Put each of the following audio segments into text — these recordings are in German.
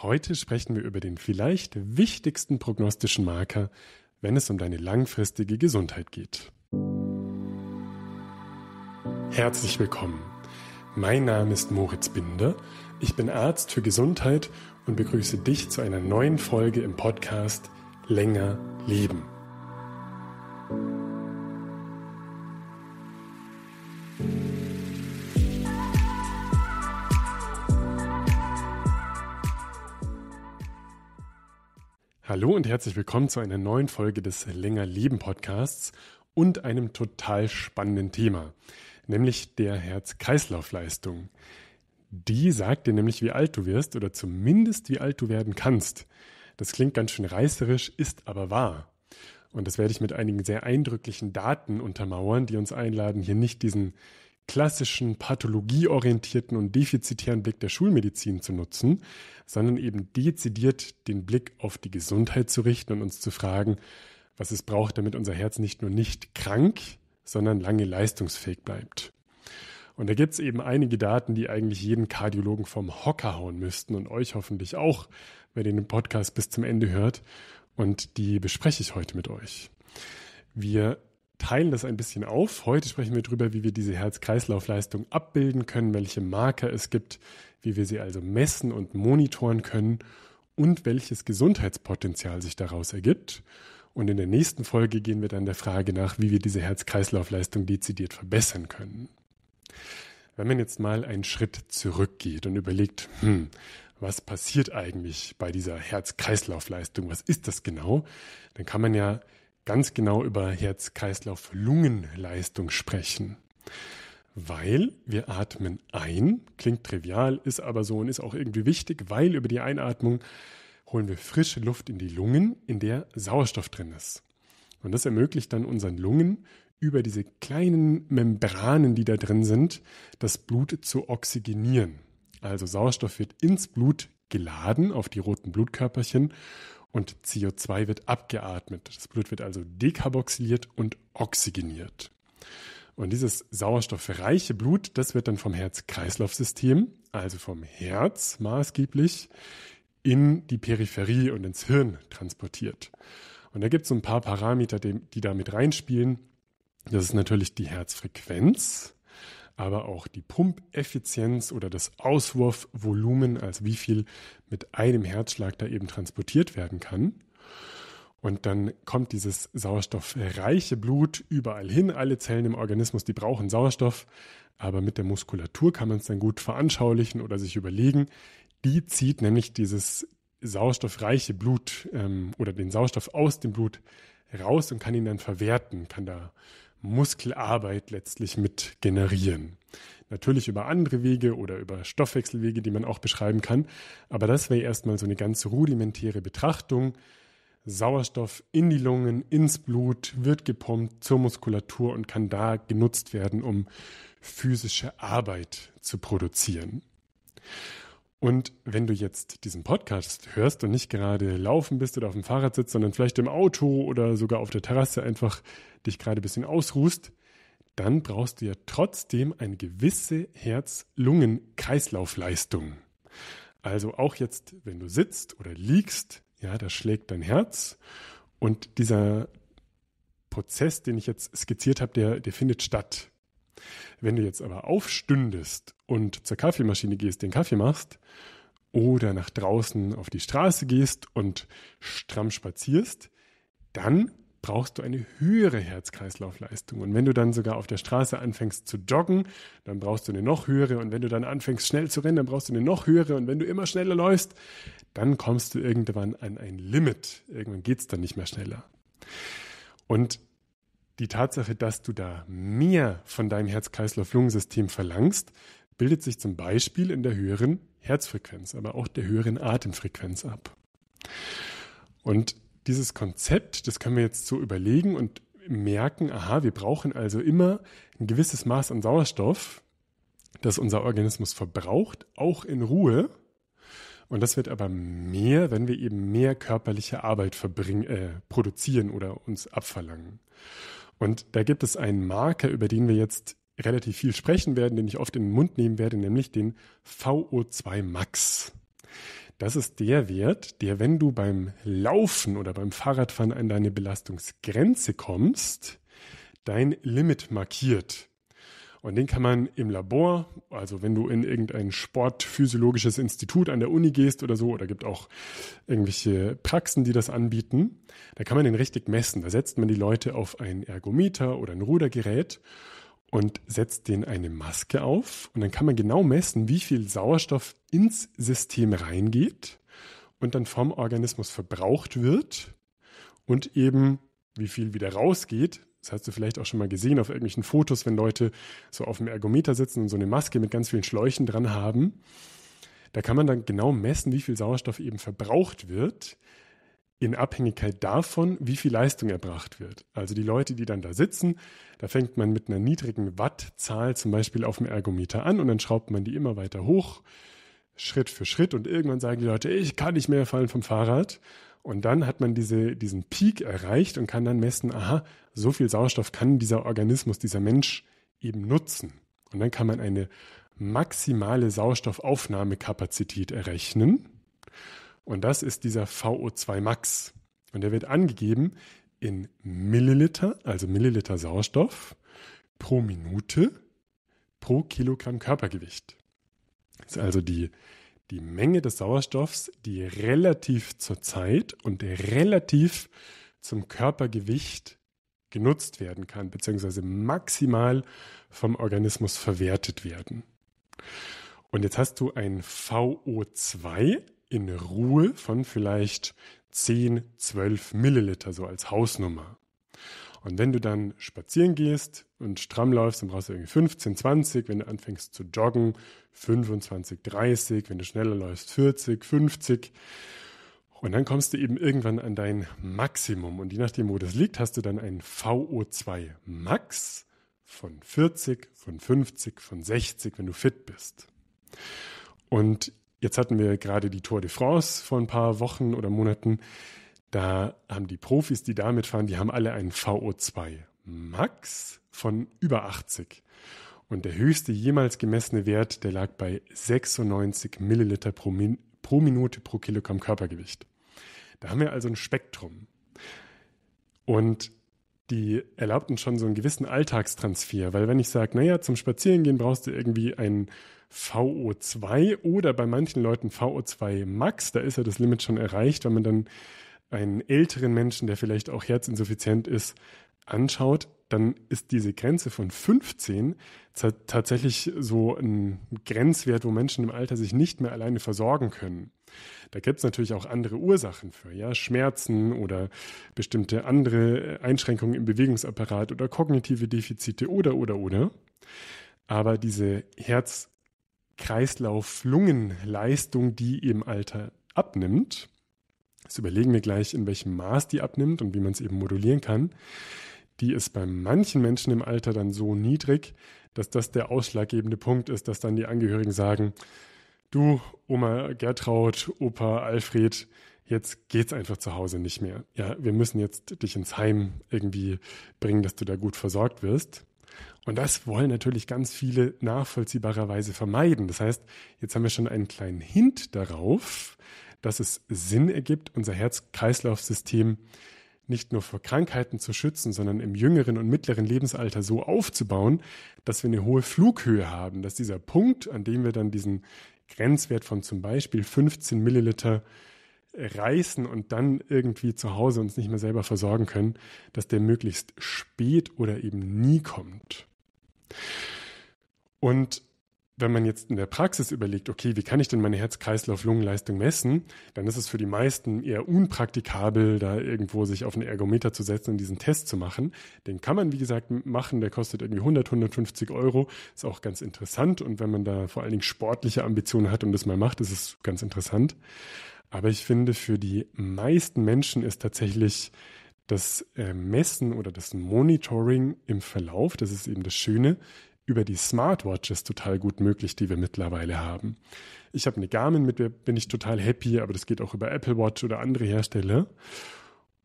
Heute sprechen wir über den vielleicht wichtigsten prognostischen Marker, wenn es um deine langfristige Gesundheit geht. Herzlich willkommen. Mein Name ist Moritz Binder. Ich bin Arzt für Gesundheit und begrüße dich zu einer neuen Folge im Podcast Länger Leben. Hallo und herzlich willkommen zu einer neuen Folge des Länger Leben Podcasts und einem total spannenden Thema, nämlich der Herz-Kreislauf-Leistung. Die sagt dir nämlich, wie alt du wirst oder zumindest wie alt du werden kannst. Das klingt ganz schön reißerisch, ist aber wahr. Und das werde ich mit einigen sehr eindrücklichen Daten untermauern, die uns einladen, hier nicht diesen klassischen pathologieorientierten und defizitären Blick der Schulmedizin zu nutzen, sondern eben dezidiert den Blick auf die Gesundheit zu richten und uns zu fragen, was es braucht, damit unser Herz nicht nur nicht krank, sondern lange leistungsfähig bleibt. Und da gibt es eben einige Daten, die eigentlich jeden Kardiologen vom Hocker hauen müssten und euch hoffentlich auch, wenn ihr den Podcast bis zum Ende hört. Und die bespreche ich heute mit euch. Wir teilen das ein bisschen auf. Heute sprechen wir darüber, wie wir diese Herz-Kreislauf-Leistung abbilden können, welche Marker es gibt, wie wir sie also messen und monitoren können und welches Gesundheitspotenzial sich daraus ergibt. Und in der nächsten Folge gehen wir dann der Frage nach, wie wir diese Herz-Kreislauf-Leistung dezidiert verbessern können. Wenn man jetzt mal einen Schritt zurückgeht und überlegt, hm, was passiert eigentlich bei dieser Herz-Kreislauf-Leistung? Was ist das genau? Dann kann man ja ganz genau über Herz-Kreislauf-Lungenleistung sprechen. Weil wir atmen ein, klingt trivial, ist aber so und ist auch irgendwie wichtig, weil über die Einatmung holen wir frische Luft in die Lungen, in der Sauerstoff drin ist. Und das ermöglicht dann unseren Lungen, über diese kleinen Membranen, die da drin sind, das Blut zu oxygenieren. Also Sauerstoff wird ins Blut geladen auf die roten Blutkörperchen und CO2 wird abgeatmet. Das Blut wird also dekarboxyliert und oxygeniert. Und dieses sauerstoffreiche Blut, das wird dann vom Herz-Kreislauf-System, also vom Herz maßgeblich, in die Peripherie und ins Hirn transportiert. Und da gibt es so ein paar Parameter, die, die da mit reinspielen. Das ist natürlich die Herzfrequenz aber auch die Pumpeffizienz oder das Auswurfvolumen, also wie viel mit einem Herzschlag da eben transportiert werden kann. Und dann kommt dieses sauerstoffreiche Blut überall hin. Alle Zellen im Organismus, die brauchen Sauerstoff. Aber mit der Muskulatur kann man es dann gut veranschaulichen oder sich überlegen. Die zieht nämlich dieses sauerstoffreiche Blut ähm, oder den Sauerstoff aus dem Blut raus und kann ihn dann verwerten, kann da Muskelarbeit letztlich mit generieren. Natürlich über andere Wege oder über Stoffwechselwege, die man auch beschreiben kann. Aber das wäre erstmal so eine ganz rudimentäre Betrachtung. Sauerstoff in die Lungen, ins Blut, wird gepumpt zur Muskulatur und kann da genutzt werden, um physische Arbeit zu produzieren. Und wenn du jetzt diesen Podcast hörst und nicht gerade laufen bist oder auf dem Fahrrad sitzt, sondern vielleicht im Auto oder sogar auf der Terrasse einfach dich gerade ein bisschen ausruhst, dann brauchst du ja trotzdem eine gewisse Herz-Lungen-Kreislaufleistung. Also auch jetzt, wenn du sitzt oder liegst, ja, da schlägt dein Herz und dieser Prozess, den ich jetzt skizziert habe, der, der findet statt. Wenn du jetzt aber aufstündest und zur Kaffeemaschine gehst, den Kaffee machst oder nach draußen auf die Straße gehst und stramm spazierst, dann brauchst du eine höhere Herz-Kreislauf-Leistung. Und wenn du dann sogar auf der Straße anfängst zu joggen, dann brauchst du eine noch höhere. Und wenn du dann anfängst schnell zu rennen, dann brauchst du eine noch höhere. Und wenn du immer schneller läufst, dann kommst du irgendwann an ein Limit. Irgendwann geht es dann nicht mehr schneller. Und die Tatsache, dass du da mehr von deinem Herz-Kreislauf-Lungensystem verlangst, bildet sich zum Beispiel in der höheren Herzfrequenz, aber auch der höheren Atemfrequenz ab. Und dieses Konzept, das können wir jetzt so überlegen und merken, aha, wir brauchen also immer ein gewisses Maß an Sauerstoff, das unser Organismus verbraucht, auch in Ruhe. Und das wird aber mehr, wenn wir eben mehr körperliche Arbeit äh, produzieren oder uns abverlangen. Und da gibt es einen Marker, über den wir jetzt relativ viel sprechen werden, den ich oft in den Mund nehmen werde, nämlich den VO2 Max. Das ist der Wert, der, wenn du beim Laufen oder beim Fahrradfahren an deine Belastungsgrenze kommst, dein Limit markiert. Und den kann man im Labor, also wenn du in irgendein sportphysiologisches Institut an der Uni gehst oder so, oder gibt auch irgendwelche Praxen, die das anbieten, da kann man den richtig messen. Da setzt man die Leute auf ein Ergometer oder ein Rudergerät und setzt denen eine Maske auf. Und dann kann man genau messen, wie viel Sauerstoff ins System reingeht und dann vom Organismus verbraucht wird und eben wie viel wieder rausgeht, das hast du vielleicht auch schon mal gesehen auf irgendwelchen Fotos, wenn Leute so auf dem Ergometer sitzen und so eine Maske mit ganz vielen Schläuchen dran haben. Da kann man dann genau messen, wie viel Sauerstoff eben verbraucht wird, in Abhängigkeit davon, wie viel Leistung erbracht wird. Also die Leute, die dann da sitzen, da fängt man mit einer niedrigen Wattzahl zum Beispiel auf dem Ergometer an und dann schraubt man die immer weiter hoch, Schritt für Schritt. Und irgendwann sagen die Leute, ich kann nicht mehr fallen vom Fahrrad. Und dann hat man diese, diesen Peak erreicht und kann dann messen, aha, so viel Sauerstoff kann dieser Organismus, dieser Mensch eben nutzen. Und dann kann man eine maximale Sauerstoffaufnahmekapazität errechnen. Und das ist dieser VO2 Max. Und der wird angegeben in Milliliter, also Milliliter Sauerstoff pro Minute pro Kilogramm Körpergewicht. Das ist also die die Menge des Sauerstoffs, die relativ zur Zeit und relativ zum Körpergewicht genutzt werden kann, beziehungsweise maximal vom Organismus verwertet werden. Und jetzt hast du ein VO2 in Ruhe von vielleicht 10, 12 Milliliter, so als Hausnummer. Und wenn du dann spazieren gehst und stramm läufst, dann brauchst du irgendwie 15, 20. Wenn du anfängst zu joggen, 25, 30. Wenn du schneller läufst, 40, 50. Und dann kommst du eben irgendwann an dein Maximum. Und je nachdem, wo das liegt, hast du dann ein VO2 Max von 40, von 50, von 60, wenn du fit bist. Und jetzt hatten wir gerade die Tour de France vor ein paar Wochen oder Monaten. Da haben die Profis, die damit fahren, die haben alle einen VO2 Max von über 80. Und der höchste jemals gemessene Wert, der lag bei 96 Milliliter pro, Min pro Minute pro Kilogramm Körpergewicht. Da haben wir also ein Spektrum. Und die erlaubten schon so einen gewissen Alltagstransfer, weil wenn ich sage, naja, zum Spazierengehen brauchst du irgendwie einen VO2 oder bei manchen Leuten VO2 Max, da ist ja das Limit schon erreicht, wenn man dann einen älteren Menschen, der vielleicht auch herzinsuffizient ist, anschaut, dann ist diese Grenze von 15 tatsächlich so ein Grenzwert, wo Menschen im Alter sich nicht mehr alleine versorgen können. Da gibt es natürlich auch andere Ursachen für, ja, Schmerzen oder bestimmte andere äh, Einschränkungen im Bewegungsapparat oder kognitive Defizite oder oder oder. Aber diese Herz-Kreislauf-Lungenleistung, die im Alter abnimmt, das überlegen wir gleich, in welchem Maß die abnimmt und wie man es eben modulieren kann. Die ist bei manchen Menschen im Alter dann so niedrig, dass das der ausschlaggebende Punkt ist, dass dann die Angehörigen sagen, du, Oma Gertraud, Opa Alfred, jetzt geht's einfach zu Hause nicht mehr. Ja, wir müssen jetzt dich ins Heim irgendwie bringen, dass du da gut versorgt wirst. Und das wollen natürlich ganz viele nachvollziehbarerweise vermeiden. Das heißt, jetzt haben wir schon einen kleinen Hint darauf, dass es Sinn ergibt, unser Herz-Kreislauf-System nicht nur vor Krankheiten zu schützen, sondern im jüngeren und mittleren Lebensalter so aufzubauen, dass wir eine hohe Flughöhe haben, dass dieser Punkt, an dem wir dann diesen Grenzwert von zum Beispiel 15 Milliliter reißen und dann irgendwie zu Hause uns nicht mehr selber versorgen können, dass der möglichst spät oder eben nie kommt. Und wenn man jetzt in der Praxis überlegt, okay, wie kann ich denn meine Herz-Kreislauf-Lungenleistung messen, dann ist es für die meisten eher unpraktikabel, da irgendwo sich auf einen Ergometer zu setzen und diesen Test zu machen. Den kann man, wie gesagt, machen. Der kostet irgendwie 100, 150 Euro. Ist auch ganz interessant. Und wenn man da vor allen Dingen sportliche Ambitionen hat und das mal macht, ist es ganz interessant. Aber ich finde, für die meisten Menschen ist tatsächlich das äh, Messen oder das Monitoring im Verlauf, das ist eben das Schöne, über die Smartwatches total gut möglich, die wir mittlerweile haben. Ich habe eine Garmin, mit der bin ich total happy, aber das geht auch über Apple Watch oder andere Hersteller.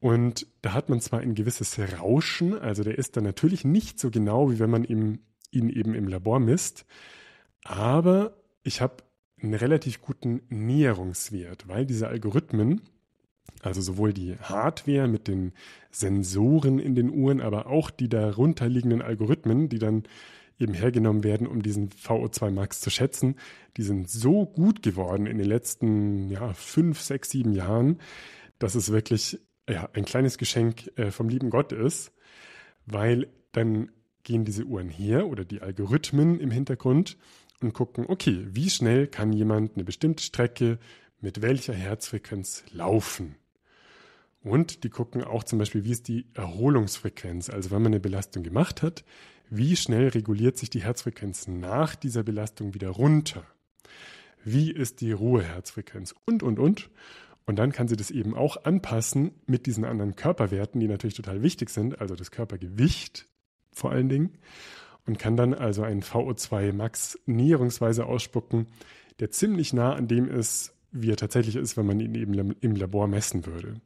Und da hat man zwar ein gewisses Rauschen, also der ist dann natürlich nicht so genau, wie wenn man ihm, ihn eben im Labor misst, aber ich habe einen relativ guten Näherungswert, weil diese Algorithmen, also sowohl die Hardware mit den Sensoren in den Uhren, aber auch die darunterliegenden Algorithmen, die dann eben hergenommen werden, um diesen VO2 Max zu schätzen. Die sind so gut geworden in den letzten ja, fünf, sechs, sieben Jahren, dass es wirklich ja, ein kleines Geschenk äh, vom lieben Gott ist, weil dann gehen diese Uhren her oder die Algorithmen im Hintergrund und gucken, okay, wie schnell kann jemand eine bestimmte Strecke mit welcher Herzfrequenz laufen? Und die gucken auch zum Beispiel, wie ist die Erholungsfrequenz? Also wenn man eine Belastung gemacht hat, wie schnell reguliert sich die Herzfrequenz nach dieser Belastung wieder runter? Wie ist die Ruheherzfrequenz? Und, und, und. Und dann kann sie das eben auch anpassen mit diesen anderen Körperwerten, die natürlich total wichtig sind, also das Körpergewicht vor allen Dingen. Und kann dann also einen VO2 Max näherungsweise ausspucken, der ziemlich nah an dem ist, wie er tatsächlich ist, wenn man ihn eben im Labor messen würde.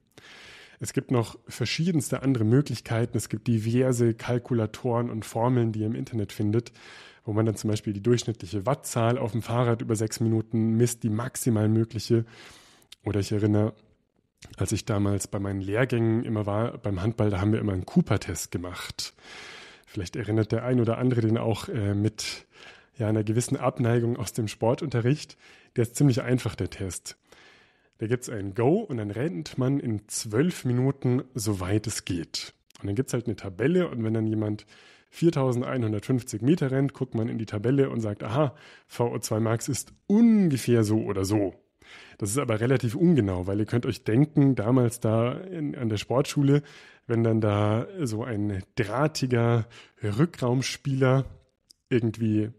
Es gibt noch verschiedenste andere Möglichkeiten. Es gibt diverse Kalkulatoren und Formeln, die ihr im Internet findet, wo man dann zum Beispiel die durchschnittliche Wattzahl auf dem Fahrrad über sechs Minuten misst, die maximal mögliche. Oder ich erinnere, als ich damals bei meinen Lehrgängen immer war, beim Handball, da haben wir immer einen Cooper-Test gemacht. Vielleicht erinnert der ein oder andere den auch äh, mit ja, einer gewissen Abneigung aus dem Sportunterricht. Der ist ziemlich einfach, der Test. Da gibt es ein Go und dann rennt man in zwölf Minuten, soweit es geht. Und dann gibt es halt eine Tabelle und wenn dann jemand 4150 Meter rennt, guckt man in die Tabelle und sagt, aha, VO2 Max ist ungefähr so oder so. Das ist aber relativ ungenau, weil ihr könnt euch denken, damals da in, an der Sportschule, wenn dann da so ein drahtiger Rückraumspieler irgendwie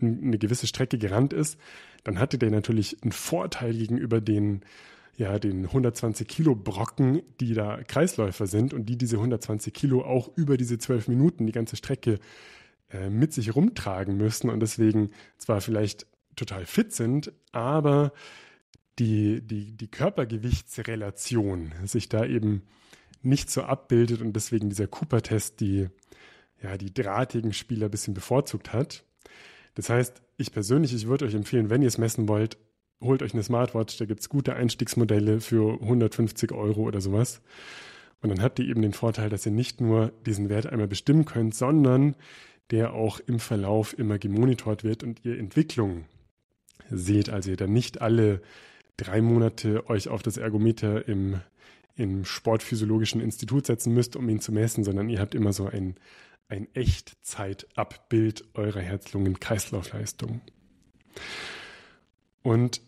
eine gewisse Strecke gerannt ist, dann hatte der natürlich einen Vorteil gegenüber den ja, den 120 Kilo Brocken, die da Kreisläufer sind und die diese 120 Kilo auch über diese zwölf Minuten die ganze Strecke äh, mit sich rumtragen müssen und deswegen zwar vielleicht total fit sind, aber die, die, die Körpergewichtsrelation sich da eben nicht so abbildet und deswegen dieser Cooper-Test die, ja, die drahtigen Spieler ein bisschen bevorzugt hat. Das heißt, ich persönlich, ich würde euch empfehlen, wenn ihr es messen wollt, holt euch eine Smartwatch, da gibt es gute Einstiegsmodelle für 150 Euro oder sowas. Und dann habt ihr eben den Vorteil, dass ihr nicht nur diesen Wert einmal bestimmen könnt, sondern der auch im Verlauf immer gemonitort wird und ihr Entwicklung seht. Also ihr dann nicht alle drei Monate euch auf das Ergometer im im Sportphysiologischen Institut setzen müsst, um ihn zu messen, sondern ihr habt immer so ein, ein Echtzeitabbild eurer Herz-Lungen-Kreislaufleistung. Und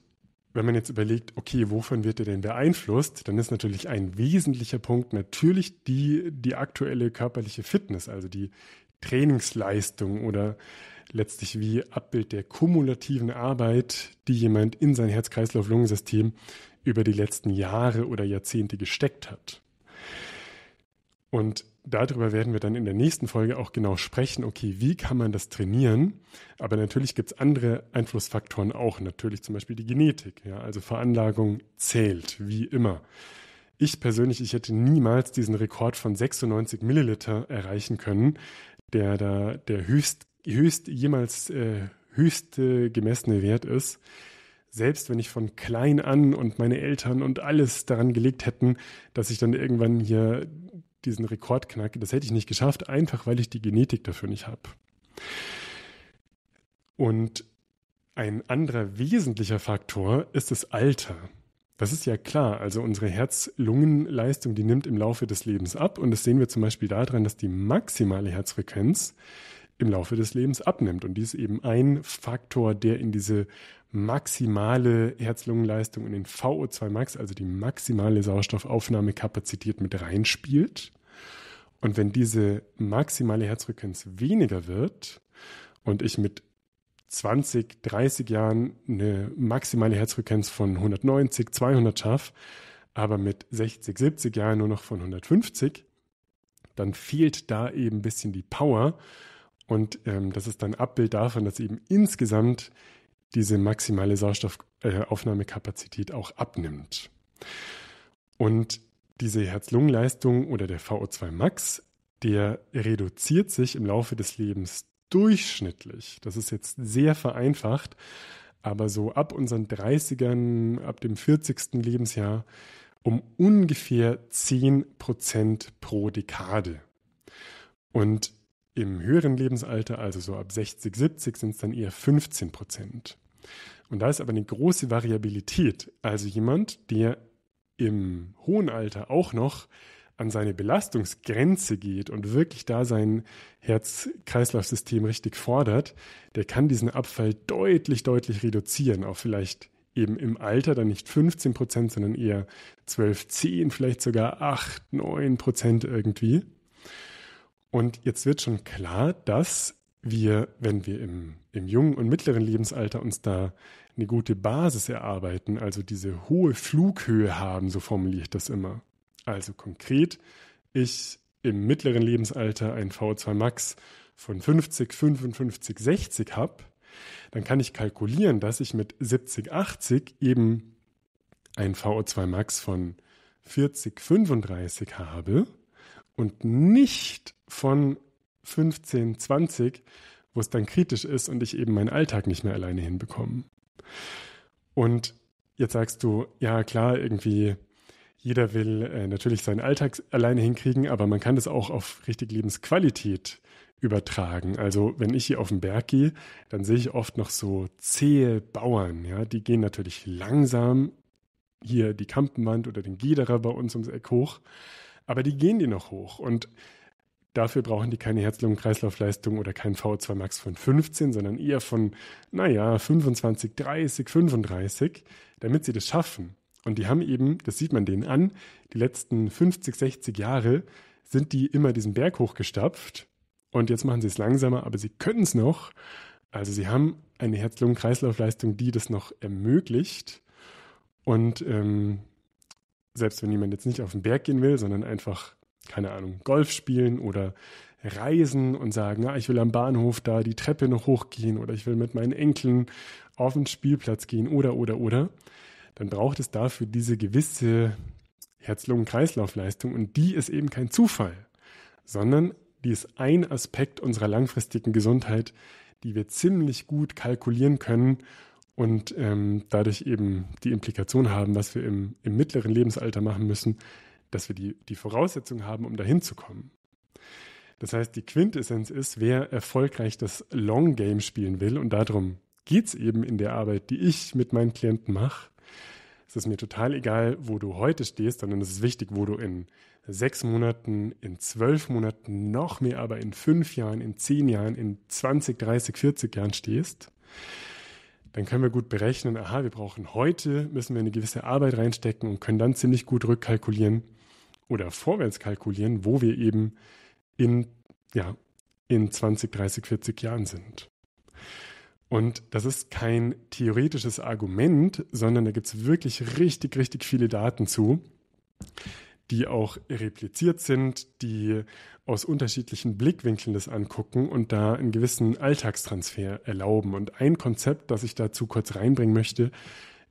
wenn man jetzt überlegt, okay, wovon wird er denn beeinflusst, dann ist natürlich ein wesentlicher Punkt natürlich die, die aktuelle körperliche Fitness, also die Trainingsleistung oder letztlich wie Abbild der kumulativen Arbeit, die jemand in sein Herz-Kreislauf-Lungensystem über die letzten Jahre oder Jahrzehnte gesteckt hat. Und darüber werden wir dann in der nächsten Folge auch genau sprechen, okay, wie kann man das trainieren? Aber natürlich gibt es andere Einflussfaktoren auch, natürlich zum Beispiel die Genetik, ja, also Veranlagung zählt, wie immer. Ich persönlich, ich hätte niemals diesen Rekord von 96 Milliliter erreichen können, der da der höchst, höchst jemals äh, höchste gemessene Wert ist selbst wenn ich von klein an und meine Eltern und alles daran gelegt hätten, dass ich dann irgendwann hier diesen Rekord knacke, das hätte ich nicht geschafft, einfach weil ich die Genetik dafür nicht habe. Und ein anderer wesentlicher Faktor ist das Alter. Das ist ja klar. Also unsere Herz-Lungen-Leistung, die nimmt im Laufe des Lebens ab. Und das sehen wir zum Beispiel daran, dass die maximale Herzfrequenz im Laufe des Lebens abnimmt. Und die ist eben ein Faktor, der in diese maximale Herz-Lungen-Leistung und den VO2 Max, also die maximale Sauerstoffaufnahmekapazität mit reinspielt. Und wenn diese maximale Herzfrequenz weniger wird und ich mit 20, 30 Jahren eine maximale Herzfrequenz von 190, 200 schaffe, aber mit 60, 70 Jahren nur noch von 150, dann fehlt da eben ein bisschen die Power. Und ähm, das ist dann Abbild davon, dass eben insgesamt diese maximale Sauerstoffaufnahmekapazität auch abnimmt. Und diese Herz-Lungen-Leistung oder der VO2 Max, der reduziert sich im Laufe des Lebens durchschnittlich. Das ist jetzt sehr vereinfacht, aber so ab unseren 30ern, ab dem 40. Lebensjahr um ungefähr 10 Prozent pro Dekade. Und im höheren Lebensalter, also so ab 60, 70, sind es dann eher 15 Prozent. Und da ist aber eine große Variabilität. Also jemand, der im hohen Alter auch noch an seine Belastungsgrenze geht und wirklich da sein Herz-Kreislauf-System richtig fordert, der kann diesen Abfall deutlich, deutlich reduzieren, auch vielleicht eben im Alter dann nicht 15 Prozent, sondern eher 12, 10, vielleicht sogar 8, 9 Prozent irgendwie. Und jetzt wird schon klar, dass wir, wenn wir im, im jungen und mittleren Lebensalter uns da eine gute Basis erarbeiten, also diese hohe Flughöhe haben, so formuliere ich das immer. Also konkret, ich im mittleren Lebensalter ein vo 2 Max von 50, 55, 60 habe, dann kann ich kalkulieren, dass ich mit 70, 80 eben ein VO2 Max von 40, 35 habe und nicht von 15, 20, wo es dann kritisch ist und ich eben meinen Alltag nicht mehr alleine hinbekomme. Und jetzt sagst du, ja klar, irgendwie jeder will äh, natürlich seinen Alltag alleine hinkriegen, aber man kann das auch auf richtig Lebensqualität übertragen. Also wenn ich hier auf den Berg gehe, dann sehe ich oft noch so zähe Bauern, ja, die gehen natürlich langsam hier die Kampenwand oder den Giederer bei uns ums Eck hoch. Aber die gehen die noch hoch. Und dafür brauchen die keine Herz-Lungen-Kreislauf-Leistung oder kein VO2 Max von 15, sondern eher von, naja, 25, 30, 35, damit sie das schaffen. Und die haben eben, das sieht man denen an, die letzten 50, 60 Jahre sind die immer diesen Berg hochgestapft. Und jetzt machen sie es langsamer, aber sie können es noch. Also sie haben eine Herz-Lungen-Kreislauf-Leistung, die das noch ermöglicht. Und ähm, selbst wenn jemand jetzt nicht auf den Berg gehen will, sondern einfach, keine Ahnung, Golf spielen oder reisen und sagen, ja, ah, ich will am Bahnhof da die Treppe noch hochgehen oder ich will mit meinen Enkeln auf den Spielplatz gehen oder, oder, oder, dann braucht es dafür diese gewisse Herz-Lungen-Kreislauf-Leistung und die ist eben kein Zufall, sondern die ist ein Aspekt unserer langfristigen Gesundheit, die wir ziemlich gut kalkulieren können und ähm, dadurch eben die Implikation haben, was wir im, im mittleren Lebensalter machen müssen, dass wir die, die Voraussetzungen haben, um dahin zu kommen. Das heißt, die Quintessenz ist, wer erfolgreich das Long Game spielen will, und darum geht es eben in der Arbeit, die ich mit meinen Klienten mache. Es ist mir total egal, wo du heute stehst, sondern es ist wichtig, wo du in sechs Monaten, in zwölf Monaten, noch mehr aber in fünf Jahren, in zehn Jahren, in 20, 30, 40 Jahren stehst dann können wir gut berechnen, aha, wir brauchen heute, müssen wir eine gewisse Arbeit reinstecken und können dann ziemlich gut rückkalkulieren oder vorwärts kalkulieren, wo wir eben in, ja, in 20, 30, 40 Jahren sind. Und das ist kein theoretisches Argument, sondern da gibt es wirklich richtig, richtig viele Daten zu, die auch repliziert sind, die aus unterschiedlichen Blickwinkeln das angucken und da einen gewissen Alltagstransfer erlauben. Und ein Konzept, das ich dazu kurz reinbringen möchte,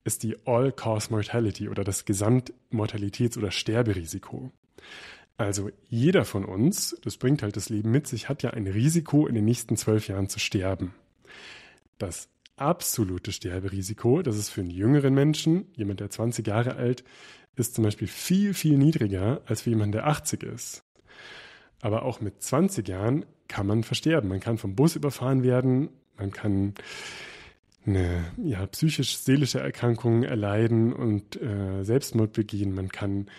ist die All-Cause Mortality oder das Gesamtmortalitäts- oder Sterberisiko. Also jeder von uns, das bringt halt das Leben mit sich, hat ja ein Risiko, in den nächsten zwölf Jahren zu sterben. Das absolute Sterberisiko, das ist für einen jüngeren Menschen, jemand, der 20 Jahre alt ist, zum Beispiel viel, viel niedriger als für jemanden, der 80 ist. Aber auch mit 20 Jahren kann man versterben. Man kann vom Bus überfahren werden, man kann eine ja, psychisch-seelische Erkrankung erleiden und äh, Selbstmord begehen. Man kann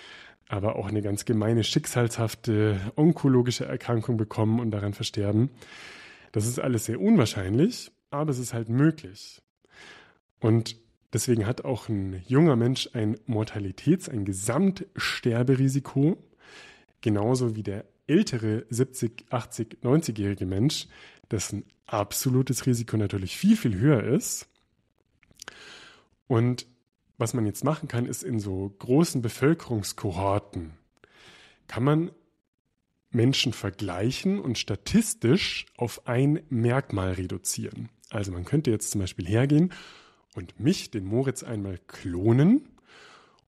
aber auch eine ganz gemeine, schicksalshafte, onkologische Erkrankung bekommen und daran versterben. Das ist alles sehr unwahrscheinlich, aber es ist halt möglich. Und deswegen hat auch ein junger Mensch ein Mortalitäts-, ein Gesamtsterberisiko, genauso wie der ältere 70, 80, 90-jährige Mensch, dessen absolutes Risiko natürlich viel, viel höher ist. Und was man jetzt machen kann, ist in so großen Bevölkerungskohorten, kann man Menschen vergleichen und statistisch auf ein Merkmal reduzieren. Also man könnte jetzt zum Beispiel hergehen und mich, den Moritz, einmal klonen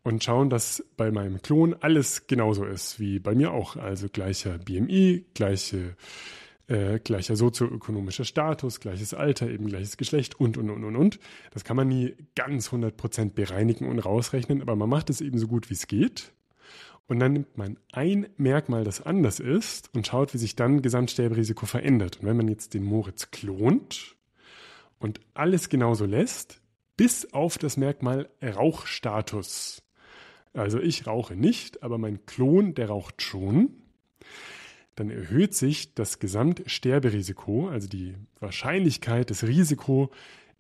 und schauen, dass bei meinem Klon alles genauso ist wie bei mir auch. Also gleicher BMI, gleiche, äh, gleicher sozioökonomischer Status, gleiches Alter, eben gleiches Geschlecht und, und, und, und, und. Das kann man nie ganz 100% bereinigen und rausrechnen, aber man macht es eben so gut, wie es geht. Und dann nimmt man ein Merkmal, das anders ist, und schaut, wie sich dann Gesamtsterberisiko verändert. Und wenn man jetzt den Moritz klont und alles genauso lässt, bis auf das Merkmal Rauchstatus, also ich rauche nicht, aber mein Klon, der raucht schon. Dann erhöht sich das Gesamtsterberisiko, also die Wahrscheinlichkeit, das Risiko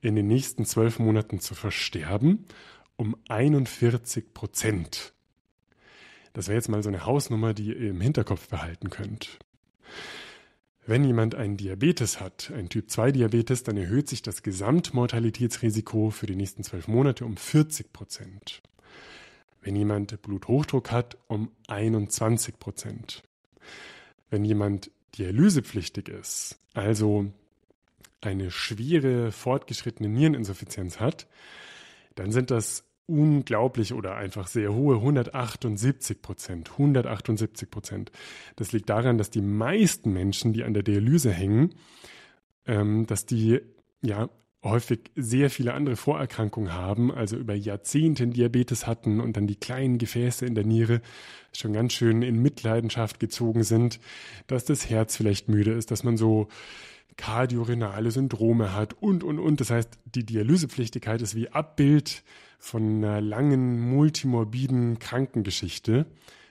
in den nächsten zwölf Monaten zu versterben, um 41 Prozent. Das wäre jetzt mal so eine Hausnummer, die ihr im Hinterkopf behalten könnt. Wenn jemand einen Diabetes hat, ein Typ-2-Diabetes, dann erhöht sich das Gesamtmortalitätsrisiko für die nächsten zwölf Monate um 40 Prozent wenn jemand Bluthochdruck hat, um 21 Prozent. Wenn jemand dialysepflichtig ist, also eine schwere fortgeschrittene Niereninsuffizienz hat, dann sind das unglaublich oder einfach sehr hohe 178 Prozent. 178 Prozent. Das liegt daran, dass die meisten Menschen, die an der Dialyse hängen, ähm, dass die ja häufig sehr viele andere Vorerkrankungen haben, also über Jahrzehnte Diabetes hatten und dann die kleinen Gefäße in der Niere schon ganz schön in Mitleidenschaft gezogen sind, dass das Herz vielleicht müde ist, dass man so kardiorenale Syndrome hat und, und, und. Das heißt, die Dialysepflichtigkeit ist wie Abbild von einer langen, multimorbiden Krankengeschichte.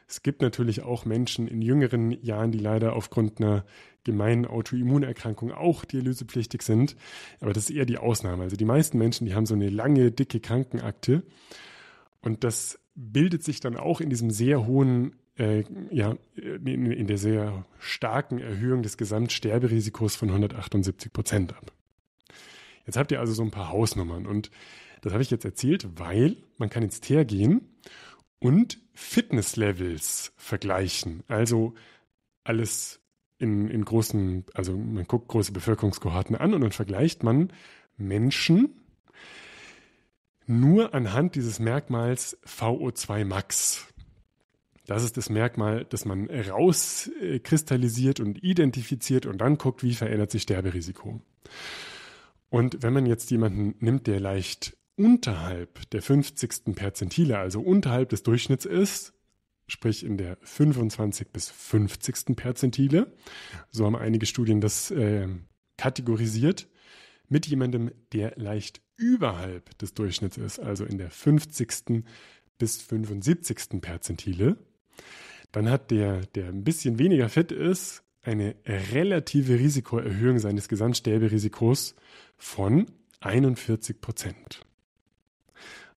Es gibt natürlich auch Menschen in jüngeren Jahren, die leider aufgrund einer gemeinen Autoimmunerkrankungen auch dialysepflichtig sind. Aber das ist eher die Ausnahme. Also die meisten Menschen, die haben so eine lange, dicke Krankenakte. Und das bildet sich dann auch in diesem sehr hohen, äh, ja, in, in der sehr starken Erhöhung des Gesamtsterberisikos von 178 Prozent ab. Jetzt habt ihr also so ein paar Hausnummern und das habe ich jetzt erzählt, weil man kann jetzt hergehen und Fitnesslevels vergleichen. Also alles in, in großen, also man guckt große Bevölkerungskohorten an und dann vergleicht man Menschen nur anhand dieses Merkmals VO2 Max. Das ist das Merkmal, das man rauskristallisiert und identifiziert und dann guckt, wie verändert sich Sterberisiko. Und wenn man jetzt jemanden nimmt, der leicht unterhalb der 50. Perzentile, also unterhalb des Durchschnitts ist, sprich in der 25 bis 50. Perzentile. So haben einige Studien das äh, kategorisiert. Mit jemandem, der leicht überhalb des Durchschnitts ist, also in der 50. bis 75. Perzentile. Dann hat der, der ein bisschen weniger fit ist, eine relative Risikoerhöhung seines Gesamtsterberisikos von 41 Prozent.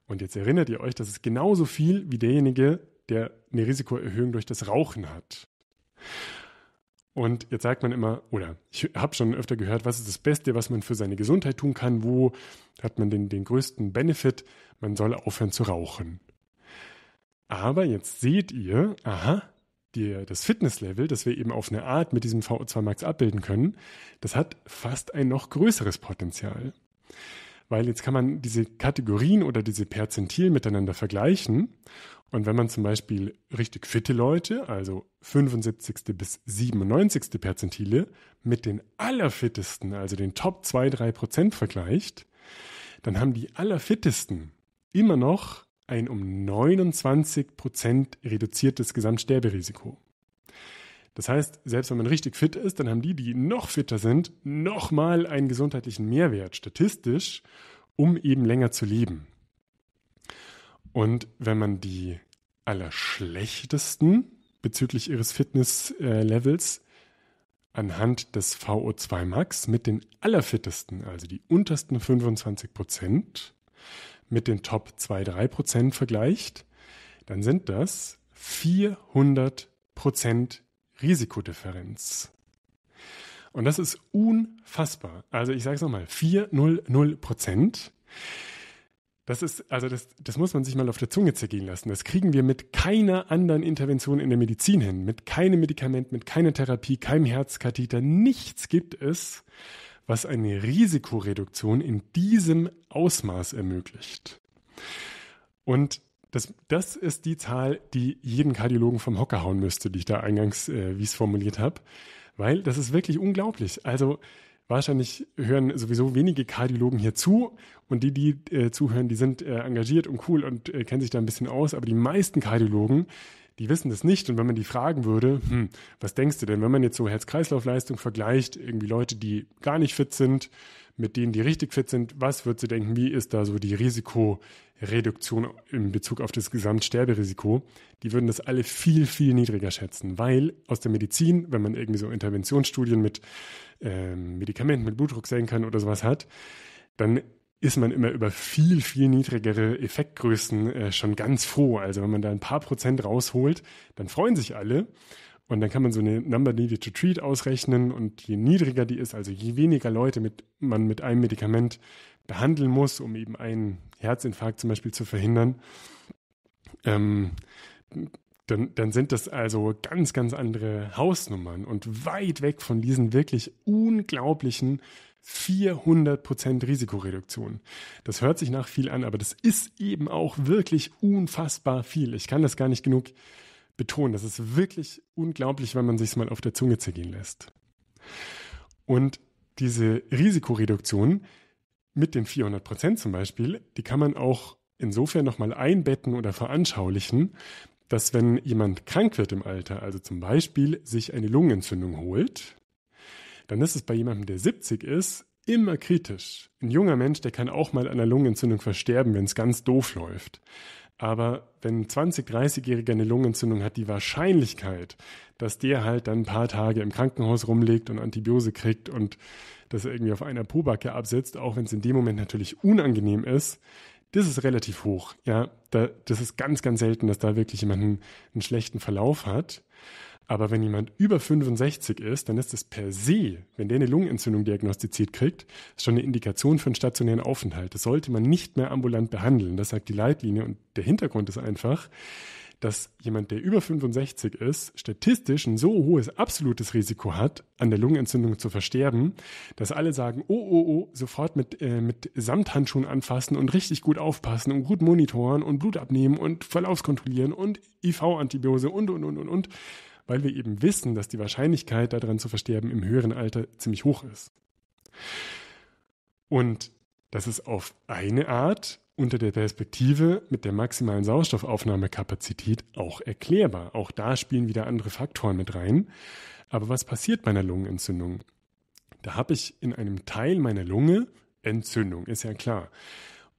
Und jetzt erinnert ihr euch, das ist genauso viel wie derjenige, der eine Risikoerhöhung durch das Rauchen hat. Und jetzt sagt man immer, oder ich habe schon öfter gehört, was ist das Beste, was man für seine Gesundheit tun kann, wo hat man den, den größten Benefit, man soll aufhören zu rauchen. Aber jetzt seht ihr, aha, die, das Fitnesslevel, das wir eben auf eine Art mit diesem VO2 Max abbilden können, das hat fast ein noch größeres Potenzial weil jetzt kann man diese Kategorien oder diese Perzentil miteinander vergleichen. Und wenn man zum Beispiel richtig fitte Leute, also 75. bis 97. Perzentile, mit den allerfittesten, also den Top 2-3 Prozent vergleicht, dann haben die allerfittesten immer noch ein um 29 Prozent reduziertes Gesamtsterberisiko. Das heißt, selbst wenn man richtig fit ist, dann haben die, die noch fitter sind, nochmal einen gesundheitlichen Mehrwert statistisch, um eben länger zu leben. Und wenn man die allerschlechtesten bezüglich ihres Fitnesslevels anhand des VO2 Max mit den allerfittesten, also die untersten 25 Prozent, mit den Top 2-3 Prozent vergleicht, dann sind das 400 Prozent Risikodifferenz. Und das ist unfassbar. Also ich sage es nochmal, 400 Prozent. Das ist, also das, das muss man sich mal auf der Zunge zergehen lassen. Das kriegen wir mit keiner anderen Intervention in der Medizin hin. Mit keinem Medikament, mit keiner Therapie, keinem Herzkatheter. Nichts gibt es, was eine Risikoreduktion in diesem Ausmaß ermöglicht. Und das, das ist die Zahl, die jeden Kardiologen vom Hocker hauen müsste, die ich da eingangs, äh, wie es formuliert habe. Weil das ist wirklich unglaublich. Also wahrscheinlich hören sowieso wenige Kardiologen hier zu und die, die äh, zuhören, die sind äh, engagiert und cool und äh, kennen sich da ein bisschen aus, aber die meisten Kardiologen die wissen das nicht. Und wenn man die fragen würde, hm, was denkst du denn, wenn man jetzt so Herz-Kreislauf-Leistung vergleicht, irgendwie Leute, die gar nicht fit sind, mit denen, die richtig fit sind, was würdest du denken, wie ist da so die Risikoreduktion in Bezug auf das Gesamtsterberisiko? Die würden das alle viel, viel niedriger schätzen, weil aus der Medizin, wenn man irgendwie so Interventionsstudien mit ähm, Medikamenten, mit Blutdrucksenkern oder sowas hat, dann ist man immer über viel, viel niedrigere Effektgrößen äh, schon ganz froh. Also wenn man da ein paar Prozent rausholt, dann freuen sich alle. Und dann kann man so eine Number Needed to Treat ausrechnen. Und je niedriger die ist, also je weniger Leute mit, man mit einem Medikament behandeln muss, um eben einen Herzinfarkt zum Beispiel zu verhindern, ähm, dann, dann sind das also ganz, ganz andere Hausnummern und weit weg von diesen wirklich unglaublichen 400% Risikoreduktion. Das hört sich nach viel an, aber das ist eben auch wirklich unfassbar viel. Ich kann das gar nicht genug betonen. Das ist wirklich unglaublich, wenn man sich mal auf der Zunge zergehen lässt. Und diese Risikoreduktion mit den 400% zum Beispiel, die kann man auch insofern nochmal einbetten oder veranschaulichen, dass wenn jemand krank wird im Alter, also zum Beispiel sich eine Lungenentzündung holt, dann ist es bei jemandem, der 70 ist, immer kritisch. Ein junger Mensch, der kann auch mal an einer Lungenentzündung versterben, wenn es ganz doof läuft. Aber wenn ein 20-, 30-Jähriger eine Lungenentzündung hat, die Wahrscheinlichkeit, dass der halt dann ein paar Tage im Krankenhaus rumlegt und Antibiose kriegt und das irgendwie auf einer Pobacke absetzt, auch wenn es in dem Moment natürlich unangenehm ist, das ist relativ hoch. Ja, da, das ist ganz, ganz selten, dass da wirklich jemand einen, einen schlechten Verlauf hat. Aber wenn jemand über 65 ist, dann ist es per se, wenn der eine Lungenentzündung diagnostiziert kriegt, schon eine Indikation für einen stationären Aufenthalt. Das sollte man nicht mehr ambulant behandeln. Das sagt die Leitlinie. Und der Hintergrund ist einfach, dass jemand, der über 65 ist, statistisch ein so hohes absolutes Risiko hat, an der Lungenentzündung zu versterben, dass alle sagen, oh, oh, oh, sofort mit, äh, mit Samthandschuhen anfassen und richtig gut aufpassen und gut monitoren und Blut abnehmen und Verlaufskontrollieren und IV-Antibiose und, und, und, und, und weil wir eben wissen, dass die Wahrscheinlichkeit daran zu versterben im höheren Alter ziemlich hoch ist. Und das ist auf eine Art unter der Perspektive mit der maximalen Sauerstoffaufnahmekapazität auch erklärbar. Auch da spielen wieder andere Faktoren mit rein. Aber was passiert bei einer Lungenentzündung? Da habe ich in einem Teil meiner Lunge Entzündung, ist ja klar.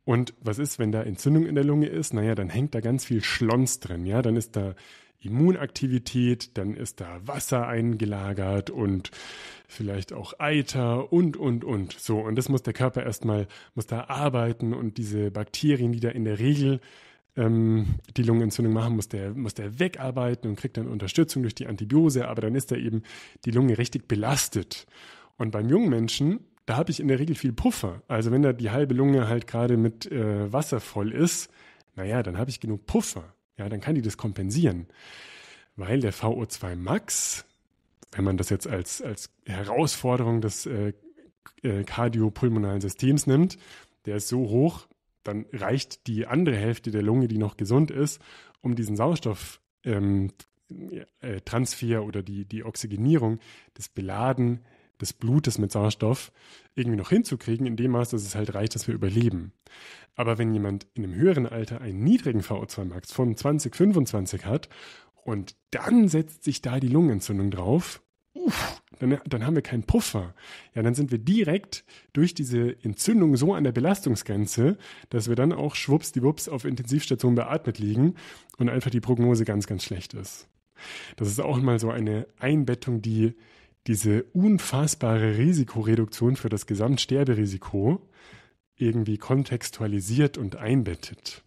Und was ist, wenn da Entzündung in der Lunge ist? Naja, dann hängt da ganz viel Schlons drin. Ja, dann ist da Immunaktivität, dann ist da Wasser eingelagert und vielleicht auch Eiter und, und, und. So, und das muss der Körper erstmal, muss da arbeiten und diese Bakterien, die da in der Regel ähm, die Lungenentzündung machen, muss der, muss der wegarbeiten und kriegt dann Unterstützung durch die Antibiose, aber dann ist da eben die Lunge richtig belastet. Und beim jungen Menschen, da habe ich in der Regel viel Puffer. Also wenn da die halbe Lunge halt gerade mit äh, Wasser voll ist, naja, dann habe ich genug Puffer ja, dann kann die das kompensieren. Weil der VO2 Max, wenn man das jetzt als, als Herausforderung des äh, äh, kardiopulmonalen Systems nimmt, der ist so hoch, dann reicht die andere Hälfte der Lunge, die noch gesund ist, um diesen Sauerstoff ähm, äh, Transfer oder die, die Oxygenierung des Beladen des Blutes mit Sauerstoff irgendwie noch hinzukriegen, in dem Maß, dass es halt reicht, dass wir überleben. Aber wenn jemand in einem höheren Alter einen niedrigen VO2-Max von 20, 25 hat und dann setzt sich da die Lungenentzündung drauf, uff, dann, dann haben wir keinen Puffer. Ja, dann sind wir direkt durch diese Entzündung so an der Belastungsgrenze, dass wir dann auch schwuppsdiwupps auf Intensivstation beatmet liegen und einfach die Prognose ganz, ganz schlecht ist. Das ist auch mal so eine Einbettung, die diese unfassbare Risikoreduktion für das Gesamtsterberisiko irgendwie kontextualisiert und einbettet.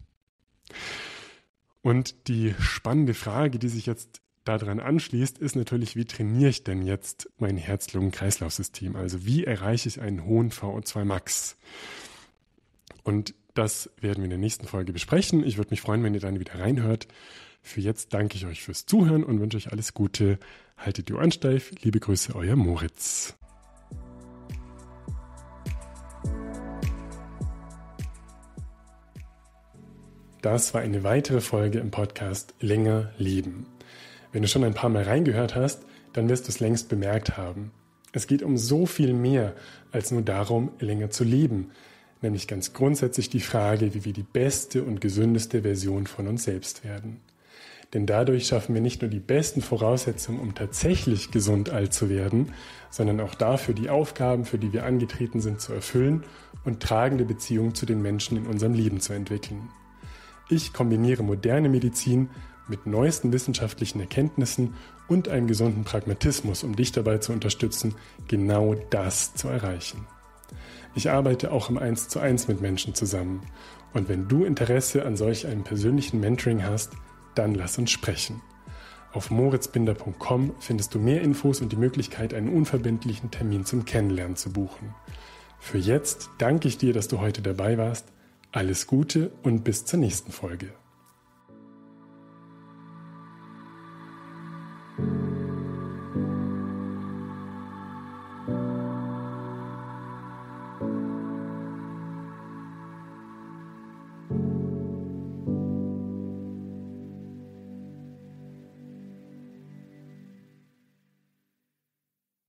Und die spannende Frage, die sich jetzt daran anschließt, ist natürlich, wie trainiere ich denn jetzt mein Herz-Lungen-Kreislauf-System? Also wie erreiche ich einen hohen VO2 Max? Und das werden wir in der nächsten Folge besprechen. Ich würde mich freuen, wenn ihr dann wieder reinhört. Für jetzt danke ich euch fürs Zuhören und wünsche euch alles Gute. Haltet die Ohren steif. Liebe Grüße, euer Moritz. Das war eine weitere Folge im Podcast Länger Leben. Wenn du schon ein paar Mal reingehört hast, dann wirst du es längst bemerkt haben. Es geht um so viel mehr als nur darum, länger zu leben, nämlich ganz grundsätzlich die Frage, wie wir die beste und gesündeste Version von uns selbst werden. Denn dadurch schaffen wir nicht nur die besten Voraussetzungen, um tatsächlich gesund alt zu werden, sondern auch dafür, die Aufgaben, für die wir angetreten sind, zu erfüllen und tragende Beziehungen zu den Menschen in unserem Leben zu entwickeln. Ich kombiniere moderne Medizin mit neuesten wissenschaftlichen Erkenntnissen und einem gesunden Pragmatismus, um dich dabei zu unterstützen, genau das zu erreichen. Ich arbeite auch im 1 zu 1 mit Menschen zusammen. Und wenn du Interesse an solch einem persönlichen Mentoring hast, dann lass uns sprechen. Auf moritzbinder.com findest du mehr Infos und die Möglichkeit, einen unverbindlichen Termin zum Kennenlernen zu buchen. Für jetzt danke ich dir, dass du heute dabei warst. Alles Gute und bis zur nächsten Folge.